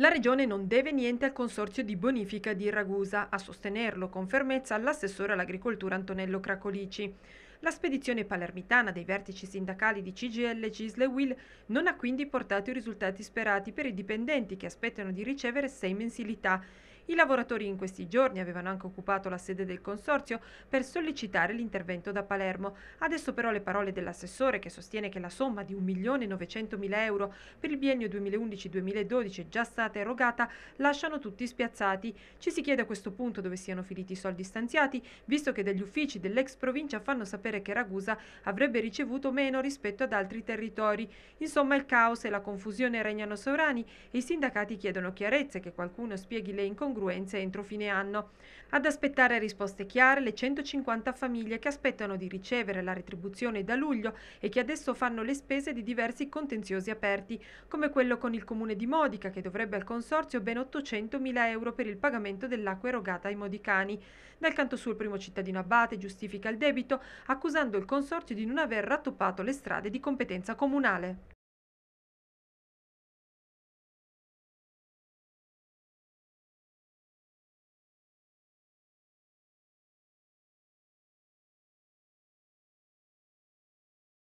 La Regione non deve niente al Consorzio di Bonifica di Ragusa, a sostenerlo con fermezza l'assessore all'agricoltura Antonello Cracolici. La spedizione palermitana dei vertici sindacali di CGL, Cisle Will non ha quindi portato i risultati sperati per i dipendenti che aspettano di ricevere sei mensilità i lavoratori in questi giorni avevano anche occupato la sede del Consorzio per sollecitare l'intervento da Palermo. Adesso però le parole dell'assessore che sostiene che la somma di 1.900.000 euro per il biennio 2011-2012 è già stata erogata lasciano tutti spiazzati. Ci si chiede a questo punto dove siano finiti i soldi stanziati, visto che degli uffici dell'ex provincia fanno sapere che Ragusa avrebbe ricevuto meno rispetto ad altri territori. Insomma il caos e la confusione regnano sovrani e i sindacati chiedono chiarezza e che qualcuno spieghi le incongruenze congruenze entro fine anno. Ad aspettare risposte chiare le 150 famiglie che aspettano di ricevere la retribuzione da luglio e che adesso fanno le spese di diversi contenziosi aperti, come quello con il comune di Modica che dovrebbe al consorzio ben 800.000 euro per il pagamento dell'acqua erogata ai modicani. Dal canto suo il primo cittadino Abate giustifica il debito accusando il consorzio di non aver rattoppato le strade di competenza comunale.